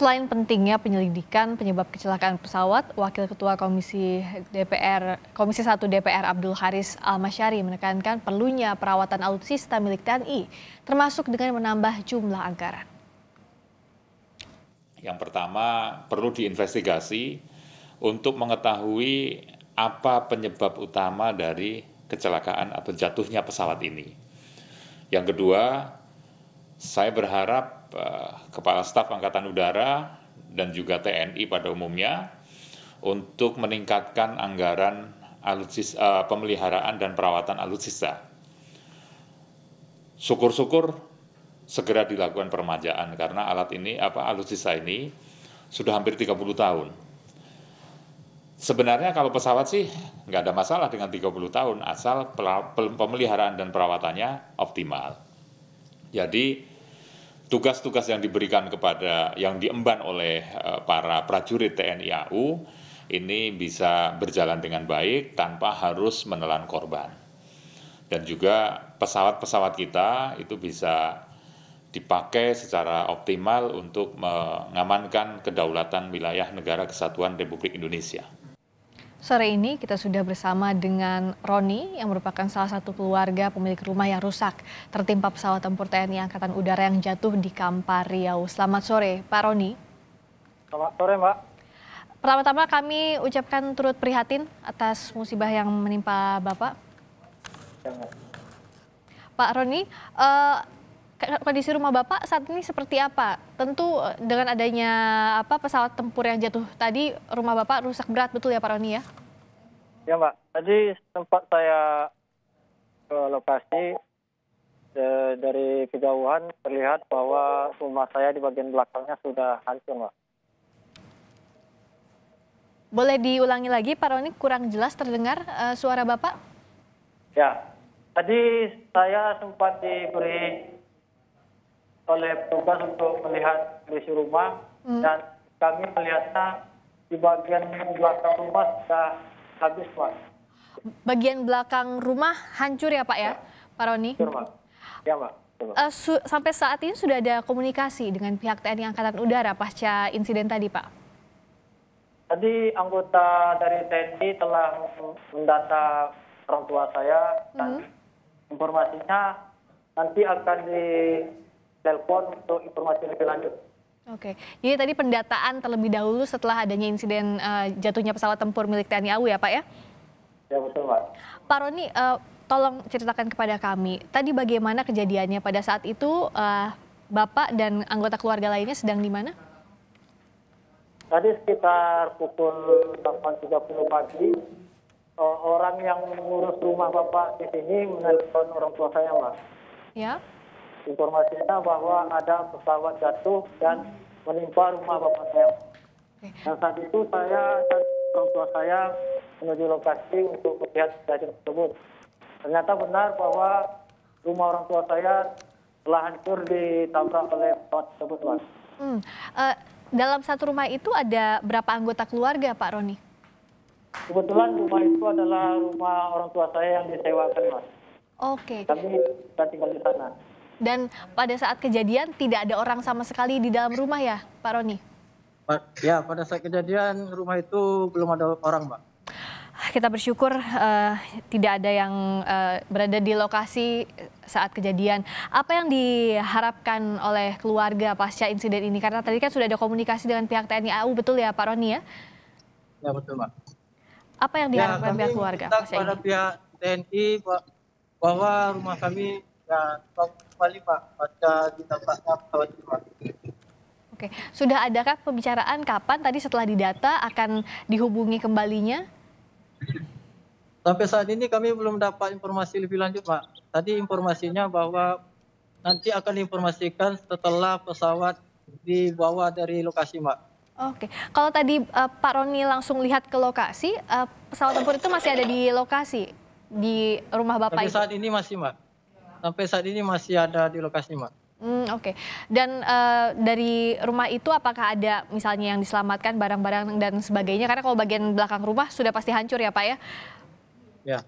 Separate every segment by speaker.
Speaker 1: Selain pentingnya penyelidikan penyebab kecelakaan pesawat, Wakil Ketua Komisi DPR Komisi 1 DPR Abdul Haris Al Almasyari menekankan perlunya perawatan alutsista milik TNI, termasuk dengan menambah jumlah anggaran.
Speaker 2: Yang pertama, perlu diinvestigasi untuk mengetahui apa penyebab utama dari kecelakaan atau jatuhnya pesawat ini. Yang kedua, saya berharap Kepala Staf Angkatan Udara dan juga TNI pada umumnya untuk meningkatkan anggaran alutsis, uh, eh, pemeliharaan dan perawatan alutsista. Syukur-syukur segera dilakukan permajaan karena alat ini apa alutsista ini sudah hampir 30 tahun. Sebenarnya kalau pesawat sih nggak ada masalah dengan 30 tahun asal pemeliharaan dan perawatannya optimal. Jadi tugas-tugas yang diberikan kepada yang diemban oleh eh, para prajurit TNI AU ini bisa berjalan dengan baik tanpa harus menelan korban. Dan juga pesawat-pesawat kita itu bisa dipakai secara optimal untuk mengamankan kedaulatan wilayah negara kesatuan Republik Indonesia.
Speaker 1: Sore ini kita sudah bersama dengan Roni yang merupakan salah satu keluarga pemilik rumah yang rusak tertimpa pesawat tempur TNI Angkatan Udara yang jatuh di Kampar Riau. Selamat sore Pak Roni.
Speaker 3: Selamat sore Mbak.
Speaker 1: Pertama-tama kami ucapkan turut prihatin atas musibah yang menimpa Bapak. Ya, Pak Roni, uh, kondisi rumah Bapak saat ini seperti apa? Tentu eh, dengan adanya apa pesawat tempur yang jatuh tadi rumah Bapak rusak berat betul ya Pak Roni ya?
Speaker 3: Ya Mbak, tadi sempat saya ke lokasi e, dari kejauhan terlihat bahwa rumah saya di bagian belakangnya sudah hancur Mbak.
Speaker 1: Boleh diulangi lagi Pak Roni kurang jelas terdengar e, suara Bapak?
Speaker 3: Ya, tadi saya sempat diberi oleh petugas untuk melihat kondisi rumah hmm. dan kami melihatnya di bagian belakang rumah sudah habis pak.
Speaker 1: Bagian belakang rumah hancur ya pak ya, ya. Pak Roni? Hancur pak.
Speaker 3: Ya pak. Uh,
Speaker 1: sampai saat ini sudah ada komunikasi dengan pihak TNI Angkatan Udara pasca insiden tadi, Pak?
Speaker 3: Tadi anggota dari TNI telah mendata orang tua saya
Speaker 1: dan hmm.
Speaker 3: informasinya nanti akan di telepon untuk informasi lebih lanjut.
Speaker 1: Oke, jadi tadi pendataan terlebih dahulu setelah adanya insiden uh, jatuhnya pesawat tempur milik TNI AU ya Pak ya? Ya betul Pak. Pak Roni, uh, tolong ceritakan kepada kami, tadi bagaimana kejadiannya pada saat itu uh, Bapak dan anggota keluarga lainnya sedang di mana?
Speaker 3: Tadi sekitar pukul 8.30 pagi, orang yang mengurus rumah Bapak di sini menelpon orang tua saya Pak. Ya? informasinya bahwa ada pesawat jatuh dan menimpa rumah bapak saya. Dan saat itu saya dan orang tua saya menuju lokasi untuk melihat kejadian tersebut. Ternyata benar bahwa rumah orang tua saya telah hancur ditabrak oleh pesawat tersebut, Mas.
Speaker 1: Hmm. Uh, dalam satu rumah itu ada berapa anggota keluarga, Pak Roni?
Speaker 3: Kebetulan rumah itu adalah rumah orang tua saya yang disewakan, Mas.
Speaker 1: Oke. Okay. Kami tinggal di sana. Dan pada saat kejadian tidak ada orang sama sekali di dalam rumah ya, Pak Roni?
Speaker 4: Ya, pada saat kejadian rumah itu belum ada orang, Pak.
Speaker 1: Kita bersyukur uh, tidak ada yang uh, berada di lokasi saat kejadian. Apa yang diharapkan oleh keluarga pasca insiden ini? Karena tadi kan sudah ada komunikasi dengan pihak TNI AU, betul ya Pak Roni ya? Ya, betul, Pak. Apa yang ya, diharapkan ya, pihak keluarga pasca
Speaker 4: ini? pihak TNI bahwa rumah kami ya, kembali Pak ditambahnya pesawat terbang.
Speaker 1: Oke, sudah adakah pembicaraan kapan tadi setelah didata akan dihubungi kembalinya?
Speaker 4: Sampai saat ini kami belum dapat informasi lebih lanjut, Pak. Tadi informasinya bahwa nanti akan diinformasikan setelah pesawat dibawa dari lokasi, Pak.
Speaker 1: Oke, kalau tadi uh, Pak Roni langsung lihat ke lokasi, uh, pesawat tempur itu masih ada di lokasi di rumah Bapak Sampai itu? saat
Speaker 4: ini masih, Mbak sampai saat ini masih ada di lokasi, Mbak.
Speaker 1: Hmm, Oke, okay. dan uh, dari rumah itu apakah ada misalnya yang diselamatkan barang-barang dan sebagainya? Karena kalau bagian belakang rumah sudah pasti hancur ya Pak ya? Ya.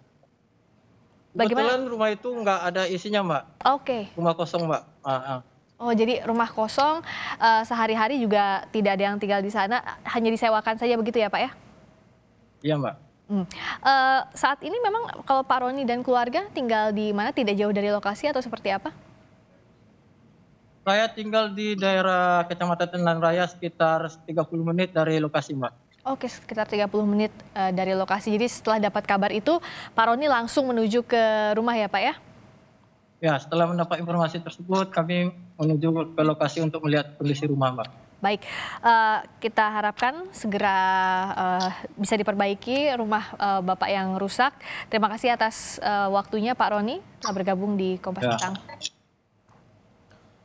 Speaker 1: Bagaimana? Kebetulan rumah
Speaker 4: itu nggak ada isinya Mbak. Oke. Okay. Rumah kosong Mbak. Uh ah, -huh. Ah.
Speaker 1: Oh jadi rumah kosong uh, sehari-hari juga tidak ada yang tinggal di sana, hanya disewakan saja begitu ya Pak ya? Iya Mbak. Hmm. Uh, saat ini memang kalau Pak Roni dan keluarga tinggal di mana? Tidak jauh dari lokasi atau seperti apa?
Speaker 4: Saya tinggal di daerah Kecamatan Tenan Raya sekitar 30 menit dari lokasi, Mbak.
Speaker 1: Oke, sekitar 30 menit uh, dari lokasi. Jadi setelah dapat kabar itu, Pak Roni langsung menuju ke rumah ya, Pak ya?
Speaker 4: Ya, setelah mendapat informasi tersebut, kami menuju ke lokasi untuk melihat kondisi rumah, Mbak.
Speaker 1: Baik, uh, kita harapkan segera uh, bisa diperbaiki rumah uh, Bapak yang rusak. Terima kasih atas uh, waktunya Pak Roni telah bergabung di Kompas ya. Petang.